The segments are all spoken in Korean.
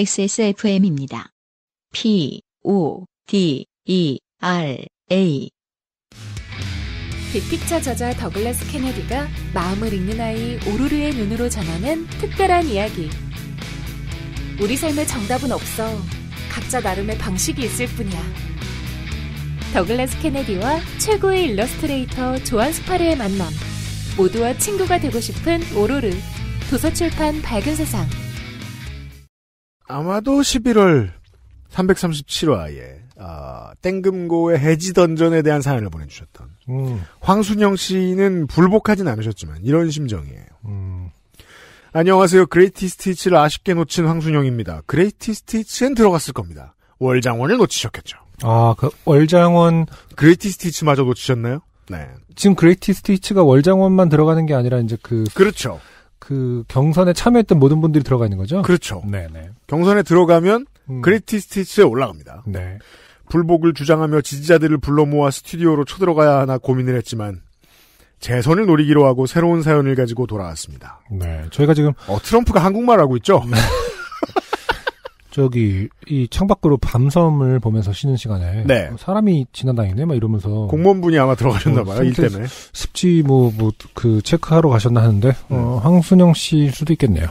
XSFM입니다. P, O, D, E, R, A. 빅픽처 저자 더글라스 케네디가 마음을 읽는 아이 오루르의 눈으로 전하는 특별한 이야기. 우리 삶의 정답은 없어. 각자 나름의 방식이 있을 뿐이야. 더글라스 케네디와 최고의 일러스트레이터 조한 스파르의 만남. 모두와 친구가 되고 싶은 오로르. 도서출판 밝은 세상. 아마도 11월 337화에 아, 땡금고의 해지 던전에 대한 사연을 보내주셨던 음. 황순영 씨는 불복하진 않으셨지만 이런 심정이에요. 음. 안녕하세요. 그레이티 스티치를 아쉽게 놓친 황순영입니다. 그레이티 스티치엔 들어갔을 겁니다. 월장원을 놓치셨겠죠. 아, 그 월장원 그레이티 스티치마저 놓치셨나요? 네. 지금 그레이티 스티치가 월장원만 들어가는 게 아니라 이제 그 그렇죠. 그 경선에 참여했던 모든 분들이 들어가 있는 거죠? 그렇죠. 네, 네. 경선에 들어가면 음. 그레티 스티츠에 올라갑니다. 네. 불복을 주장하며 지지자들을 불러 모아 스튜디오로 쳐들어가야 하나 고민을 했지만 재선을 노리기로 하고 새로운 사연을 가지고 돌아왔습니다. 네. 저희가 지금 어 트럼프가 한국말 하고 있죠. 저기 이 창밖으로 밤섬을 보면서 쉬는 시간에 네. 뭐 사람이 지나다니네 막 이러면서 공무원분이 아마 들어가셨나 뭐 봐요 어, 일 때문에 습지 뭐 뭐 그 체크하러 가셨나 하는데 음. 어, 네. 황순영 씨일 수도 있겠네요.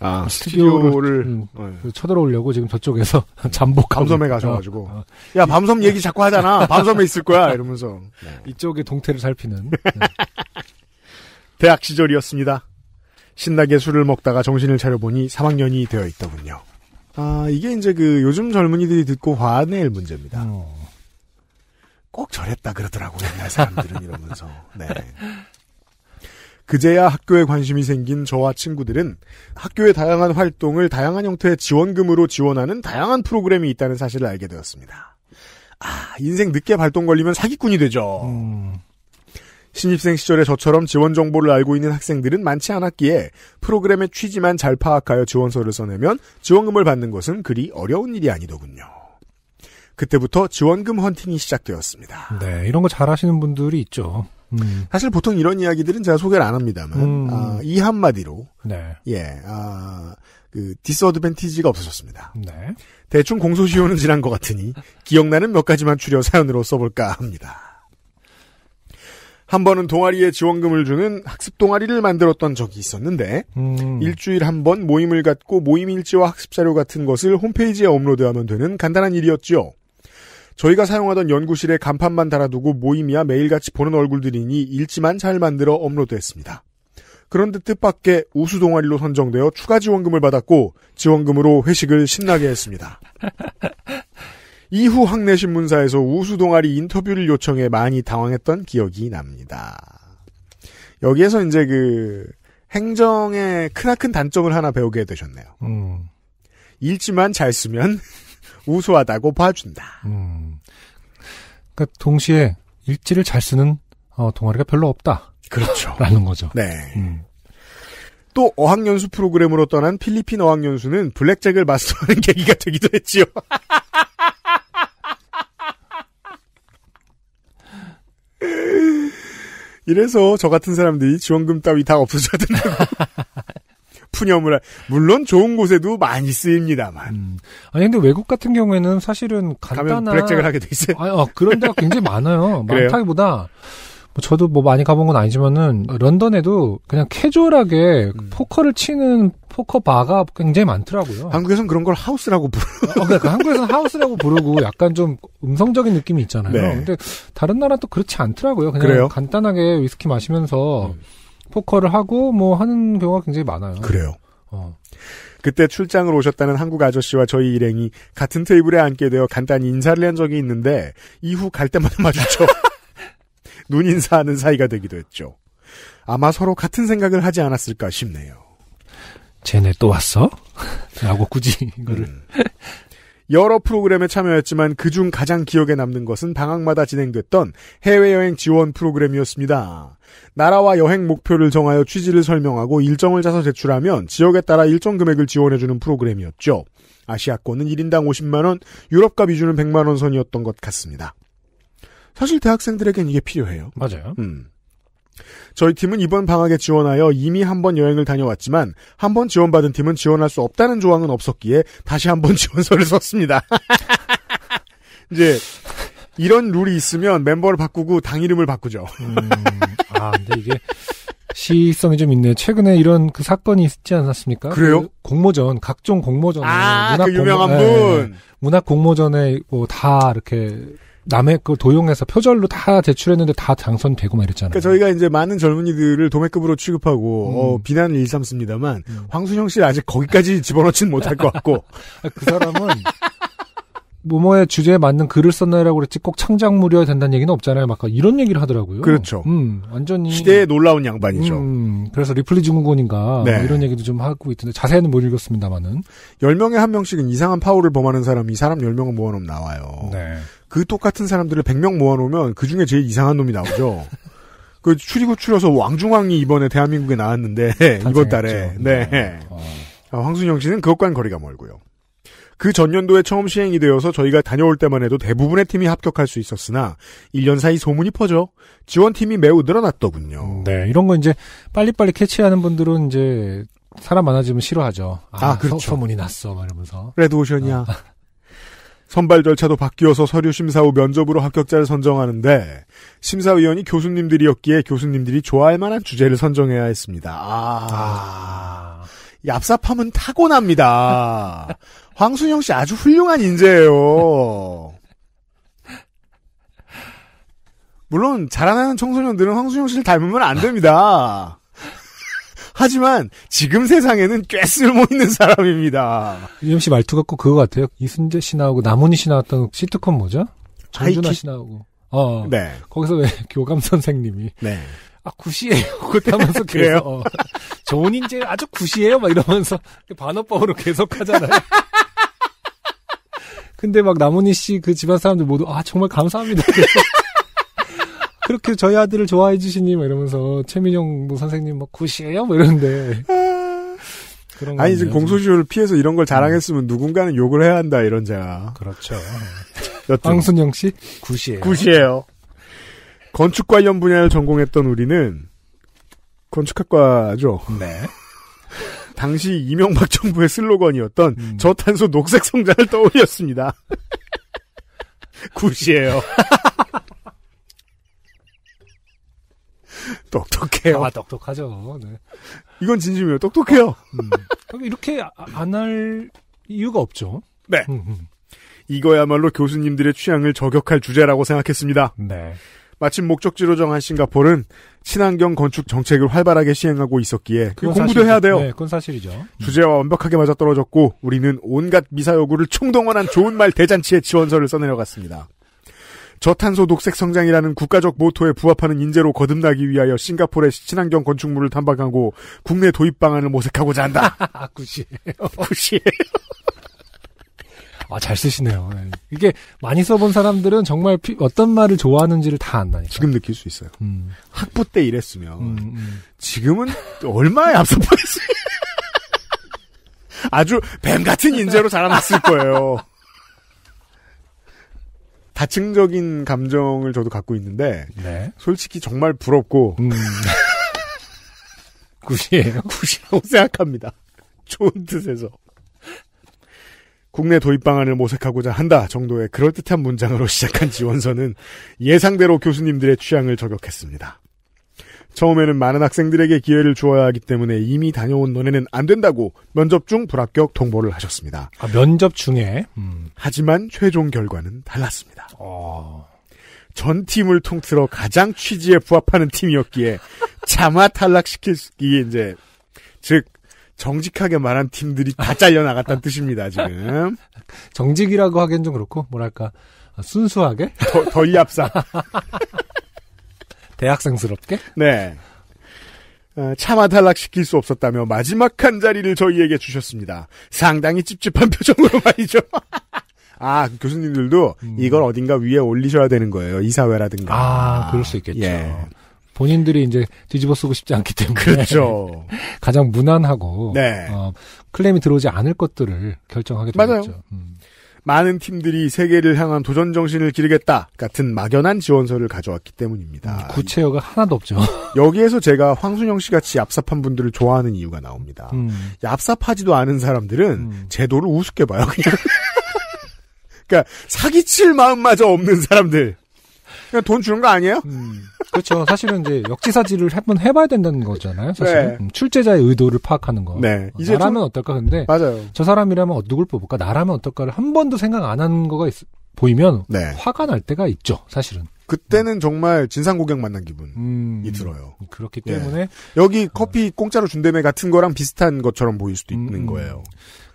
아 스튜디오를 음, 네. 쳐들어오려고 지금 저쪽에서 잠복 밤섬에 가셔가지고 어, 어, 야 밤섬 얘기 자꾸 하잖아 밤섬에 있을 거야 이러면서 네. 이쪽의 동태를 살피는 네. 대학 시절이었습니다. 신나게 술을 먹다가 정신을 차려보니 3학년이 되어 있더군요. 아, 이게 이제 그 요즘 젊은이들이 듣고 화낼 문제입니다. 어. 꼭 저랬다 그러더라고요, 옛날 사람들은 이러면서. 네. 그제야 학교에 관심이 생긴 저와 친구들은 학교의 다양한 활동을 다양한 형태의 지원금으로 지원하는 다양한 프로그램이 있다는 사실을 알게 되었습니다. 아, 인생 늦게 발동 걸리면 사기꾼이 되죠. 음. 신입생 시절에 저처럼 지원 정보를 알고 있는 학생들은 많지 않았기에 프로그램의 취지만 잘 파악하여 지원서를 써내면 지원금을 받는 것은 그리 어려운 일이 아니더군요. 그때부터 지원금 헌팅이 시작되었습니다. 네, 이런 거 잘하시는 분들이 있죠. 음. 사실 보통 이런 이야기들은 제가 소개를 안 합니다만 음. 아, 이 한마디로 네. 예, 아, 디스어드밴티지가 그 없어졌습니다. 네. 대충 공소시효는 지난 것 같으니 기억나는 몇 가지만 추려 사연으로 써볼까 합니다. 한 번은 동아리에 지원금을 주는 학습 동아리를 만들었던 적이 있었는데 음. 일주일 한 번 모임을 갖고 모임 일지와 학습 자료 같은 것을 홈페이지에 업로드하면 되는 간단한 일이었지요. 저희가 사용하던 연구실에 간판만 달아두고 모임이야 매일같이 보는 얼굴들이니 일지만 잘 만들어 업로드했습니다. 그런데 뜻밖의 우수 동아리로 선정되어 추가 지원금을 받았고 지원금으로 회식을 신나게 했습니다. 이후 학내신문사에서 우수동아리 인터뷰를 요청해 많이 당황했던 기억이 납니다. 여기에서 이제 그 행정의 크나큰 단점을 하나 배우게 되셨네요. 음. 읽지만 잘 쓰면 우수하다고 봐준다. 음. 그러니까 동시에 일지를 잘 쓰는 어, 동아리가 별로 없다. 그렇죠. 라는 거죠. 네. 음. 또 어학연수 프로그램으로 떠난 필리핀 어학연수는 블랙잭을 마스터하는 계기가 되기도 했지요. 이래서 저 같은 사람들이 지원금 따위 다 없어져야 된다고. 푸념을 할. 물론 좋은 곳에도 많이 쓰입니다만. 음. 아니 근데 외국 같은 경우에는 사실은 간단한 가면 블랙잭을 하게 돼 있어요. 아, 아 그런 데가 굉장히 많아요. 많다기보다 뭐 저도 뭐 많이 가본 건 아니지만은 런던에도 그냥 캐주얼하게 음. 포커를 치는 포커 바가 굉장히 많더라고요. 한국에서는 그런 걸 하우스라고 부르고. 어, 그러니까 한국에서는 하우스라고 부르고 약간 좀 음성적인 느낌이 있잖아요. 네. 근데 다른 나라 또 그렇지 않더라고요. 그냥 그래요? 간단하게 위스키 마시면서 음. 포커를 하고 뭐 하는 경우가 굉장히 많아요. 그래요. 어. 그때 출장을 오셨다는 한국 아저씨와 저희 일행이 같은 테이블에 앉게 되어 간단히 인사를 한 적이 있는데 이후 갈 때마다 마주쳐 눈인사하는 사이가 되기도 했죠. 아마 서로 같은 생각을 하지 않았을까 싶네요. 쟤네 또 왔어? 라고 굳이 이거를. 음. 여러 프로그램에 참여했지만 그중 가장 기억에 남는 것은 방학마다 진행됐던 해외여행 지원 프로그램이었습니다. 나라와 여행 목표를 정하여 취지를 설명하고 일정을 짜서 제출하면 지역에 따라 일정 금액을 지원해주는 프로그램이었죠. 아시아권은 1인당 50만원, 유럽과 비주는 100만원 선이었던 것 같습니다. 사실 대학생들에겐 이게 필요해요. 맞아요. 음. 저희 팀은 이번 방학에 지원하여 이미 한 번 여행을 다녀왔지만 한 번 지원받은 팀은 지원할 수 없다는 조항은 없었기에 다시 한 번 지원서를 썼습니다. 이제 이런 룰이 있으면 멤버를 바꾸고 당 이름을 바꾸죠. 음, 아 근데 이게 시의성이 좀 있네. 요 최근에 이런 그 사건이 있지 않았습니까? 그래요? 그 공모전, 각종 공모전. 아, 문학 그 유명한 공모, 네, 분. 네, 문학 공모전에 뭐다 이렇게 남의 그 도용해서 표절로 다 제출했는데 다 당선되고 막 이랬잖아요. 그러니까 저희가 이제 많은 젊은이들을 도매급으로 취급하고 음. 어, 비난을 일삼습니다만 음. 황순영 씨를 아직 거기까지 집어넣진 못할 것 같고 아, 그 사람은 뭐뭐의 주제에 맞는 글을 썼나요라고 그랬지 꼭 창작 무료야 된다는 얘기는 없잖아요. 막 이런 얘기를 하더라고요. 그렇죠. 음, 완전히 시대에 놀라운 양반이죠. 음, 그래서 리플리 증후군인가 뭐 네. 뭐 이런 얘기도 좀 하고 있던데 자세히는 못 읽었습니다만은 10명에 한 명씩은 이상한 파워를 범하는 사람이 사람 10명을 모아놓으면 나와요. 네. 그 똑같은 사람들을 100명 모아놓으면 그 중에 제일 이상한 놈이 나오죠. 그 추리고 추려서 왕중왕이 이번에 대한민국에 나왔는데 이번 달에 네. 네. 어. 어. 아, 황순영 씨는 그것과는 거리가 멀고요. 그 전년도에 처음 시행이 되어서 저희가 다녀올 때만 해도 대부분의 팀이 합격할 수 있었으나 1년 사이 소문이 퍼져 지원팀이 매우 늘어났더군요. 네, 이런 거 이제 빨리빨리 캐치하는 분들은 이제 사람 많아지면 싫어하죠. 아, 아 그렇죠. 소, 문이 났어, 말하면서. 레드오션이야. 어. 선발 절차도 바뀌어서 서류 심사 후 면접으로 합격자를 선정하는데 심사위원이 교수님들이었기에 교수님들이 좋아할 만한 주제를 선정해야 했습니다. 아, 아. 얍삽함은 타고납니다. 황순영 씨 아주 훌륭한 인재예요. 물론 자라나는 청소년들은 황순영 씨를 닮으면 안 됩니다. 하지만 지금 세상에는 꽤 쓸모 있는 사람입니다. u m 씨 말투 같고 그거 같아요. 이순재 씨 나오고 남훈이 씨 나왔던 시트콤 뭐죠? 전준하 씨 나오고. 어. 네. 거기서 왜 교감 선생님이. 네. 아, 굿이에요. 그하면서 그래요. 어, 좋은 인재 아주 굿이에요. 막 이러면서 반어법으로 계속 하잖아요. 근데 막 나문희 씨그 집안 사람들 모두 아, 정말 감사합니다. 그렇게 저희 아들을 좋아해 주시니 막 뭐 이러면서 최민영 뭐 선생님 막 뭐 굿이에요? 뭐 이러는데. 아. 아니 지금 공소시효를 피해서 이런 걸 자랑했으면 음. 누군가는 욕을 해야 한다 이런 자가 그렇죠. 황순영 씨 굿이에요. 굿이에요. 건축 관련 분야를 전공했던 우리는 건축학과죠. 네. 당시 이명박 정부의 슬로건이었던 음. 저탄소 녹색 성장을 떠올렸습니다. 굿이에요. 똑똑해요. 아, 똑똑하죠. 네. 이건 진심이에요. 똑똑해요. 어, 음. 그러니까 이렇게 아, 안할 이유가 없죠. 네. 음, 음. 이거야말로 교수님들의 취향을 저격할 주제라고 생각했습니다. 네. 마침 목적지로 정한 싱가포르는 친환경 건축 정책을 활발하게 시행하고 있었기에 공부도 사실, 해야 돼요. 네, 그건 사실이죠. 음. 주제와 완벽하게 맞아떨어졌고 우리는 온갖 미사여구를 총동원한 좋은 말 대잔치의 지원서를 써내려갔습니다. 저탄소 녹색 성장이라는 국가적 모토에 부합하는 인재로 거듭나기 위하여 싱가포르의 친환경 건축물을 탐방하고 국내 도입 방안을 모색하고자 한다. 굿이에요. 굿이에요. 아, 잘 쓰시네요. 예. 이게 많이 써본 사람들은 정말 피, 어떤 말을 좋아하는지를 다 안다니까. 지금 느낄 수 있어요. 음. 학부 때 이랬으면, 음, 음. 지금은 얼마에 앞서 버렸어요. 아주 뱀 같은 인재로 자라났을 거예요. 다층적인 감정을 저도 갖고 있는데 네. 솔직히 정말 부럽고 음. 굿이에요. 굿이라고 생각합니다. 좋은 뜻에서. 국내 도입 방안을 모색하고자 한다 정도의 그럴듯한 문장으로 시작한 지원서는 예상대로 교수님들의 취향을 저격했습니다. 처음에는 많은 학생들에게 기회를 주어야 하기 때문에 이미 다녀온 너네는 안 된다고 면접 중 불합격 통보를 하셨습니다. 아, 면접 중에? 음. 하지만 최종 결과는 달랐습니다. 어... 전 팀을 통틀어 가장 취지에 부합하는 팀이었기에 차마 탈락시키기 이제 즉 정직하게 말한 팀들이 다 잘려 나갔다는 뜻입니다 지금 정직이라고 하기엔 좀 그렇고 뭐랄까 순수하게 더이 얍사 대학생스럽게? 네. 어, 차마 탈락시킬 수 없었다며 마지막 한 자리를 저희에게 주셨습니다. 상당히 찝찝한 표정으로 말이죠. 아, 그 교수님들도 음. 이걸 어딘가 위에 올리셔야 되는 거예요. 이사회라든가. 아, 그럴 수 있겠죠. 예. 본인들이 이제 뒤집어 쓰고 싶지 않기 때문에. 그렇죠. 가장 무난하고. 네. 어, 클레임이 들어오지 않을 것들을 결정하게 되죠. 맞아요. 음. 많은 팀들이 세계를 향한 도전 정신을 기르겠다 같은 막연한 지원서를 가져왔기 때문입니다. 구체어가 하나도 없죠. 여기에서 제가 황순영 씨 같이 얍삽한 분들을 좋아하는 이유가 나옵니다. 음. 얍삽하지도 않은 사람들은 음. 제도를 우습게 봐요. 그냥. 그러니까 사기칠 마음마저 없는 사람들. 그냥 돈 주는 거 아니에요? 음, 그렇죠. 사실은 이제 역지사지를 한번 해봐야 된다는 거잖아요. 사실 네. 음, 출제자의 의도를 파악하는 거. 네. 어, 이제 나라면 좀... 어떨까? 근데 맞아요. 저 사람이라면 어, 누굴 뽑을까? 나라면 어떨까를 한 번도 생각 안 한 거가 있, 보이면 네. 화가 날 때가 있죠. 사실은. 그때는 음. 정말 진상 고객 만난 기분이 음, 들어요. 그렇기 예. 때문에 예. 여기 어. 커피 어... 공짜로 준대매 같은 거랑 비슷한 것처럼 보일 수도 있는 음, 음. 거예요.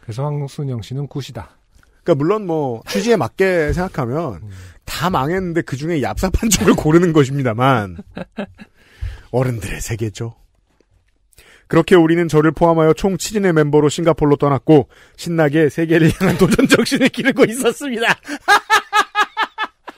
그래서 황순영 씨는 굿이다. 그러니까 물론 뭐 취지에 맞게 생각하면 다 망했는데 그 중에 얍삽한 쪽을 고르는 것입니다만 어른들의 세계죠. 그렇게 우리는 저를 포함하여 총 7인의 멤버로 싱가폴로 떠났고 신나게 세계를 향한 도전 정신을 기르고 있었습니다.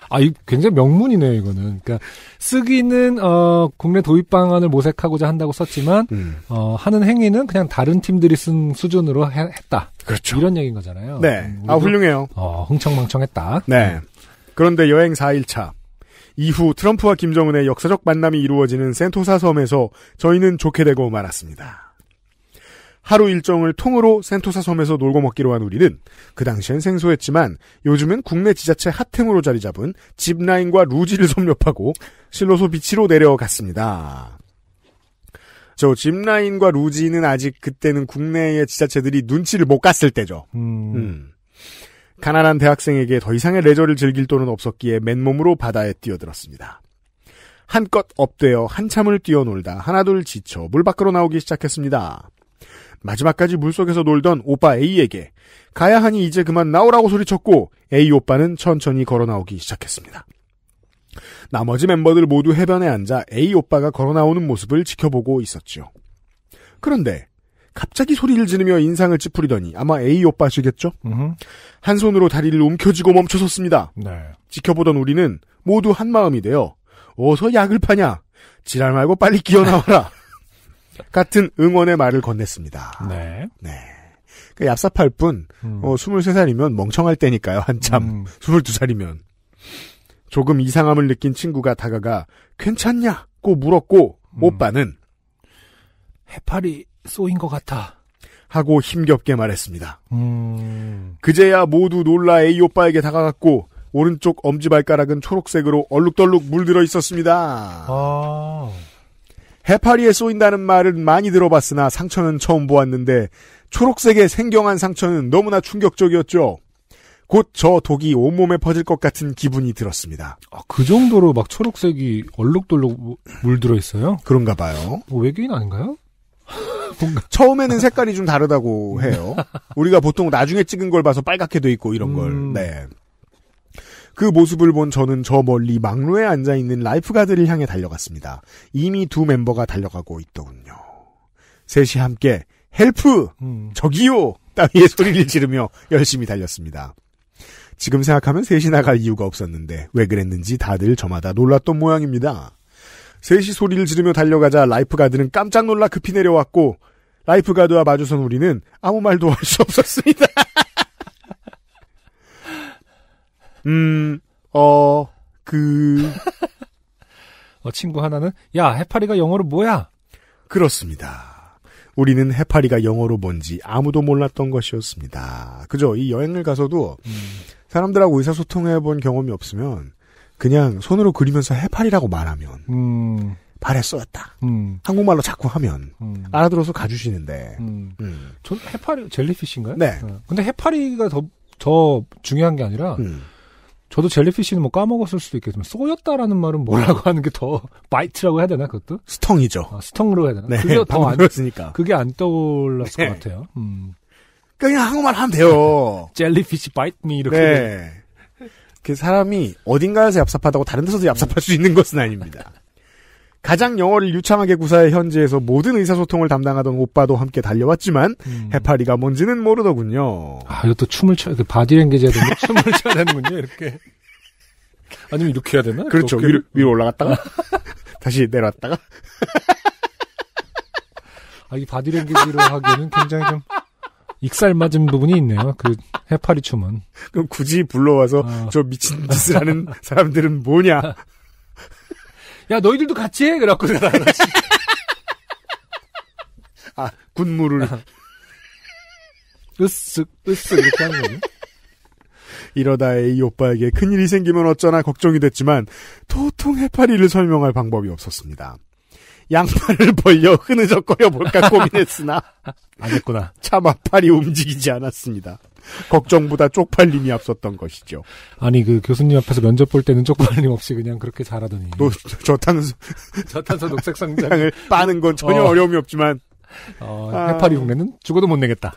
아, 이 굉장히 명문이네요, 이거는. 그러니까 쓰기는 어 국내 도입 방안을 모색하고자 한다고 썼지만 음. 어 하는 행위는 그냥 다른 팀들이 쓴 수준으로 해, 했다. 그렇죠. 이런 얘기인 거잖아요. 네. 음, 아, 훌륭해요. 어, 흥청망청했다. 네. 그런데 여행 4일차 이후 트럼프와 김정은의 역사적 만남이 이루어지는 센토사 섬에서 저희는 좋게 되고 말았습니다. 하루 일정을 통으로 센토사 섬에서 놀고 먹기로 한 우리는 그 당시엔 생소했지만 요즘은 국내 지자체 핫행으로 자리 잡은 집라인과 루지를 섭렵하고 실로소 비치로 내려갔습니다. 저 집라인과 루지는 아직 그때는 국내의 지자체들이 눈치를 못 갔을 때죠. 음. 음. 가난한 대학생에게 더 이상의 레저를 즐길 돈은 없었기에 맨몸으로 바다에 뛰어들었습니다. 한껏 업되어 한참을 뛰어놀다 하나둘 지쳐 물 밖으로 나오기 시작했습니다. 마지막까지 물속에서 놀던 오빠 A에게 가야 하니 이제 그만 나오라고 소리쳤고 A 오빠는 천천히 걸어 나오기 시작했습니다. 나머지 멤버들 모두 해변에 앉아 A 오빠가 걸어 나오는 모습을 지켜보고 있었죠. 그런데 갑자기 소리를 지르며 인상을 찌푸리더니 아마 A 오빠시겠죠? 한 손으로 다리를 움켜쥐고 멈춰섰습니다. 네. 지켜보던 우리는 모두 한 마음이 되어 어서 약을 파냐? 지랄 말고 빨리 기어 나와라. 같은 응원의 말을 건넸습니다. 네. 네. 그 얍삽할 뿐, 음. 어, 23살이면 멍청할 때니까요, 한참. 음. 22살이면. 조금 이상함을 느낀 친구가 다가가, 괜찮냐고 물었고, 음. 오빠는, 해파리 쏘인 것 같아. 하고 힘겹게 말했습니다. 음. 그제야 모두 놀라 A 오빠에게 다가갔고, 오른쪽 엄지발가락은 초록색으로 얼룩덜룩 물들어 있었습니다. 아... 해파리에 쏘인다는 말은 많이 들어봤으나 상처는 처음 보았는데 초록색의 생경한 상처는 너무나 충격적이었죠. 곧 저 독이 온몸에 퍼질 것 같은 기분이 들었습니다. 아, 그 정도로 막 초록색이 얼룩덜룩 물들어 있어요? 그런가 봐요. 뭐 외계인 아닌가요? 처음에는 색깔이 좀 다르다고 해요. 우리가 보통 나중에 찍은 걸 봐서 빨갛게 돼 있고 이런 걸. 음... 네. 그 모습을 본 저는 저 멀리 막루에 앉아 있는 라이프가드를 향해 달려갔습니다. 이미 두 멤버가 달려가고 있더군요. 셋이 함께 헬프 음. 저기요 따위의 소리를 지르며 열심히 달렸습니다. 지금 생각하면 셋이 나갈 이유가 없었는데 왜 그랬는지 다들 저마다 놀랐던 모양입니다. 셋이 소리를 지르며 달려가자 라이프가드는 깜짝 놀라 급히 내려왔고 라이프가드와 마주선 우리는 아무 말도 할 수 없었습니다. 음, 어, 그. 어, 친구 하나는, 야, 해파리가 영어로 뭐야? 그렇습니다. 우리는 해파리가 영어로 뭔지 아무도 몰랐던 것이었습니다. 그죠? 이 여행을 가서도 음. 사람들하고 의사소통해본 경험이 없으면 그냥 손으로 그리면서 해파리라고 말하면 음. 발에 쏘였다. 음. 한국말로 자꾸 하면 음. 알아들어서 가주시는데. 음. 음. 전 해파리 젤리피쉬인가요? 네. 어. 근데 해파리가 더 더 중요한 게 아니라 음. 저도 젤리피쉬는 뭐 까먹었을 수도 있겠지만 쏘였다라는 말은 뭐라고 하는 게 더 바이트라고 해야 되나 그것도? 스텅이죠. 아, 스텅으로 해야 되나? 네, 그게 더안 으니까 그게 안 떠올랐을 네. 것 같아요. 음. 그냥 한국말 하면 돼요. 젤리피쉬 바이트 미 이렇게. 네. 그 사람이 어딘가에서 얍삽하다고 다른 데서도 얍삽할 음. 수 있는 것은 아닙니다. 가장 영어를 유창하게 구사해 현지에서 모든 의사소통을 담당하던 오빠도 함께 달려왔지만 음. 해파리가 뭔지는 모르더군요. 아, 이것도 춤을 춰야 그 바디랭귀지에 되는 춤을 춰야 되는군요, 이렇게. 아니면 이렇게 해야 되나? 그렇죠. 위로, 위로 올라갔다가 다시 내려왔다가 아, 이 바디랭귀지로 하기에는 굉장히 좀 익살 맞은 부분이 있네요. 그 해파리 춤은. 그럼 굳이 불러와서 아. 저 미친 짓을 하는 사람들은 뭐냐? 야 너희들도 같이 해 그래갖고 내가 아 군무를 아. 으쓱 으쓱 이렇게 하는 거니 이러다 A 오빠에게 큰일이 생기면 어쩌나 걱정이 됐지만 도통 해파리를 설명할 방법이 없었습니다. 양팔을 벌려 흐느적거려 볼까 고민했으나 안 했구나. 차마 팔이 움직이지 않았습니다. 걱정보다 쪽팔림이 앞섰던 것이죠. 아니 그 교수님 앞에서 면접 볼 때는 쪽팔림 없이 그냥 그렇게 잘하더니. 노, 저탄소 저탄소 녹색 성장을 빠는 건 전혀 어. 려움이 없지만. 어, 아... 해파리 흉내는 죽어도 못 내겠다.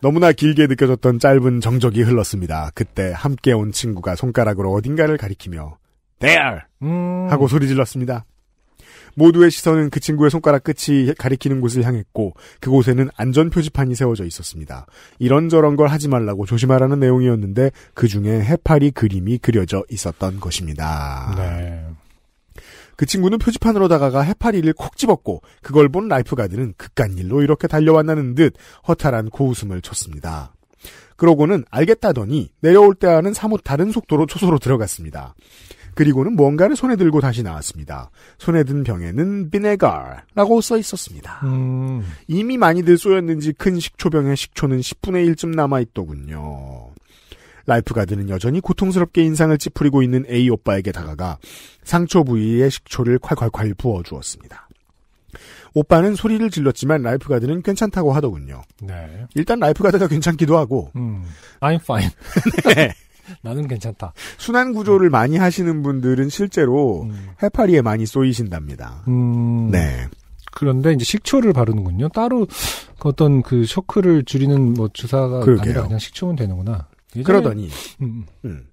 너무나 길게 느껴졌던 짧은 정적이 흘렀습니다. 그때 함께 온 친구가 손가락으로 어딘가를 가리키며 There! 음... 하고 소리 질렀습니다. 모두의 시선은 그 친구의 손가락 끝이 가리키는 곳을 향했고 그곳에는 안전 표지판이 세워져 있었습니다. 이런저런 걸 하지 말라고 조심하라는 내용이었는데 그 중에 해파리 그림이 그려져 있었던 것입니다. 네. 그 친구는 표지판으로 다가가 해파리를 콕 집었고 그걸 본 라이프가드는 극한 일로 이렇게 달려왔다는 듯 허탈한 고웃음을 쳤습니다. 그러고는 알겠다더니 내려올 때와는 사뭇 다른 속도로 초소로 들어갔습니다. 그리고는 뭔가를 손에 들고 다시 나왔습니다. 손에 든 병에는 비네가라고 써 있었습니다. 음. 이미 많이들 쏘였는지 큰 식초병에 식초는 10분의 1쯤 남아있더군요. 라이프가드는 여전히 고통스럽게 인상을 찌푸리고 있는 A 오빠에게 다가가 상처 부위에 식초를 콸콸콸 부어주었습니다. 오빠는 소리를 질렀지만 라이프가드는 괜찮다고 하더군요. 네. 일단 라이프가드가 괜찮기도 하고. 음, I'm fine. 네. 나는 괜찮다. 순환 구조를 음. 많이 하시는 분들은 실제로 음. 해파리에 많이 쏘이신답니다. 음. 네. 그런데 이제 식초를 바르는군요. 따로 그 어떤 그 쇼크를 줄이는 뭐 주사가 그러게요. 아니라 그냥 식초면 되는구나. 예전에... 그러더니 음. 음.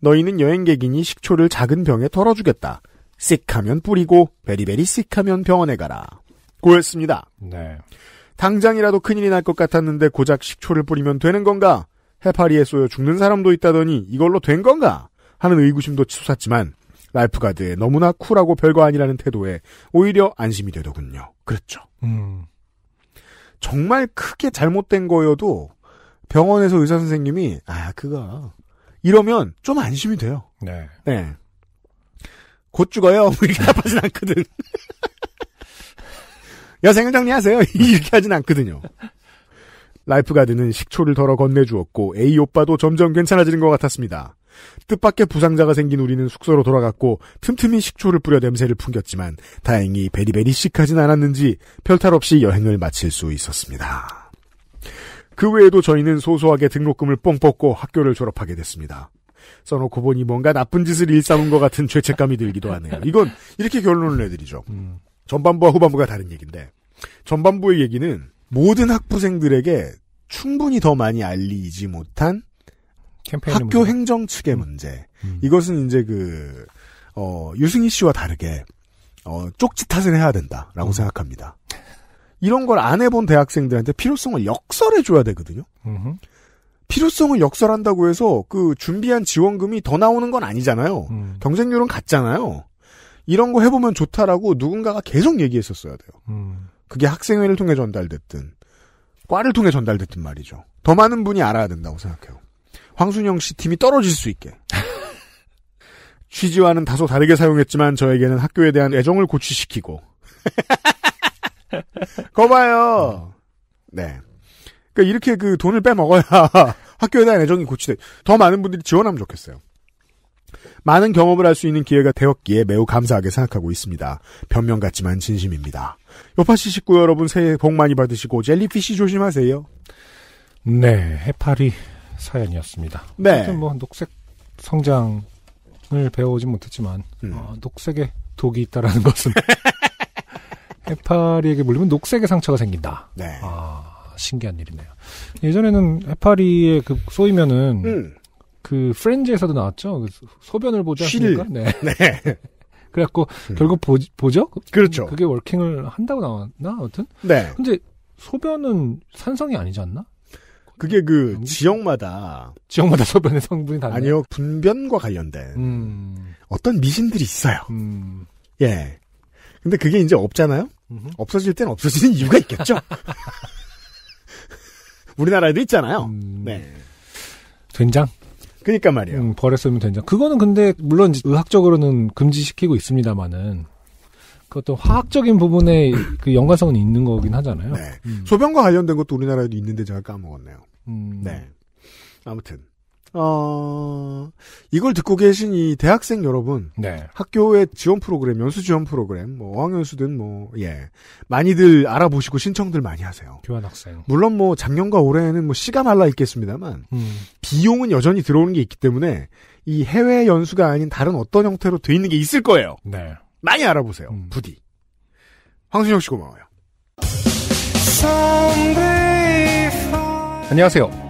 너희는 여행객이니 식초를 작은 병에 털어주겠다. 씩하면 뿌리고 베리베리 씩하면 병원에 가라. 고였습니다. 네. 당장이라도 큰일이 날 것 같았는데 고작 식초를 뿌리면 되는 건가? 해파리에 쏘여 죽는 사람도 있다더니 이걸로 된 건가 하는 의구심도 치솟았지만 라이프가드의 너무나 쿨하고 별거 아니라는 태도에 오히려 안심이 되더군요. 그렇죠. 음. 정말 크게 잘못된 거여도 병원에서 의사 선생님이 아 그거 이러면 좀 안심이 돼요. 네. 네. 곧 죽어요. 뭐 이렇게 나하진 않거든. 야생을 정리하세요. 이렇게 하진 않거든요. 라이프가드는 식초를 덜어 건네주었고 에이 오빠도 점점 괜찮아지는 것 같았습니다. 뜻밖의 부상자가 생긴 우리는 숙소로 돌아갔고 틈틈이 식초를 뿌려 냄새를 풍겼지만 다행히 베리베리씨하진 않았는지 별탈 없이 여행을 마칠 수 있었습니다. 그 외에도 저희는 소소하게 등록금을 뽕 뽑고 학교를 졸업하게 됐습니다. 써놓고 보니 뭔가 나쁜 짓을 일삼은 것 같은 죄책감이 들기도 하네요. 이건 이렇게 결론을 내드리죠. 음. 전반부와 후반부가 다른 얘기인데 전반부의 얘기는 모든 학부생들에게 충분히 더 많이 알리지 못한 학교 문제. 행정 측의 음. 문제. 음. 이것은 이제 그, 어, 유승희 씨와 다르게, 어, 쪽지 탓을 해야 된다라고 음. 생각합니다. 이런 걸 안 해본 대학생들한테 필요성을 역설해줘야 되거든요. 음흠. 필요성을 역설한다고 해서 그 준비한 지원금이 더 나오는 건 아니잖아요. 음. 경쟁률은 같잖아요. 이런 거 해보면 좋다라고 누군가가 계속 얘기했었어야 돼요. 음. 그게 학생회를 통해 전달됐든 과를 통해 전달됐단 말이죠. 더 많은 분이 알아야 된다고 생각해요. 황순영 씨 팀이 떨어질 수 있게. 취지와는 다소 다르게 사용했지만 저에게는 학교에 대한 애정을 고취시키고. 거봐요. 네. 그러니까 이렇게 그 돈을 빼먹어야 학교에 대한 애정이 고취돼더 많은 분들이 지원하면 좋겠어요. 많은 경험을 할 수 있는 기회가 되었기에 매우 감사하게 생각하고 있습니다. 변명 같지만 진심입니다. 요파시 식구 여러분 새해 복 많이 받으시고 젤리피쉬 조심하세요. 네, 해파리 사연이었습니다. 네. 뭐 녹색 성장을 배워오진 못했지만 음. 어, 녹색에 독이 있다라는 것은 해파리에게 물리면 녹색의 상처가 생긴다. 네. 아, 신기한 일이네요. 예전에는 해파리에 그 쏘이면은 음. 그 프렌즈에서도 나왔죠. 그 소변을 보지 않습니까? 네. 네. 그래갖고 음. 결국 보, 보죠. 그렇죠. 그게 워킹을 한다고 나왔나 아무튼. 네. 근데 소변은 산성이 아니지 않나? 그게 그 음, 지역마다 지역마다 소변의 성분이 달라 아니요 분변과 관련된 음. 어떤 미신들이 있어요. 음. 예. 근데 그게 이제 없잖아요. 음흠. 없어질 땐 없어지는 이유가 있겠죠. 우리나라에도 있잖아요. 음. 네. 된장. 그니까 러 말이에요. 음, 벌했으면 된장. 그거는 근데 물론 의학적으로는 금지시키고 있습니다만은 그것도 화학적인 부분에 그 연관성은 있는 거긴 하잖아요. 네. 음. 소변과 관련된 것도 우리나라에도 있는데 제가 까먹었네요. 음. 네. 아무튼 어, 이걸 듣고 계신 이 대학생 여러분. 네. 학교의 지원 프로그램, 연수 지원 프로그램, 뭐, 어학연수든 뭐, 예. 많이들 알아보시고 신청들 많이 하세요. 교환학생. 물론 뭐, 작년과 올해는 뭐, 시가 말라 있겠습니다만, 음. 비용은 여전히 들어오는 게 있기 때문에, 이 해외 연수가 아닌 다른 어떤 형태로 돼 있는 게 있을 거예요. 네. 많이 알아보세요. 음. 부디. 황순혁 씨 고마워요. 안녕하세요.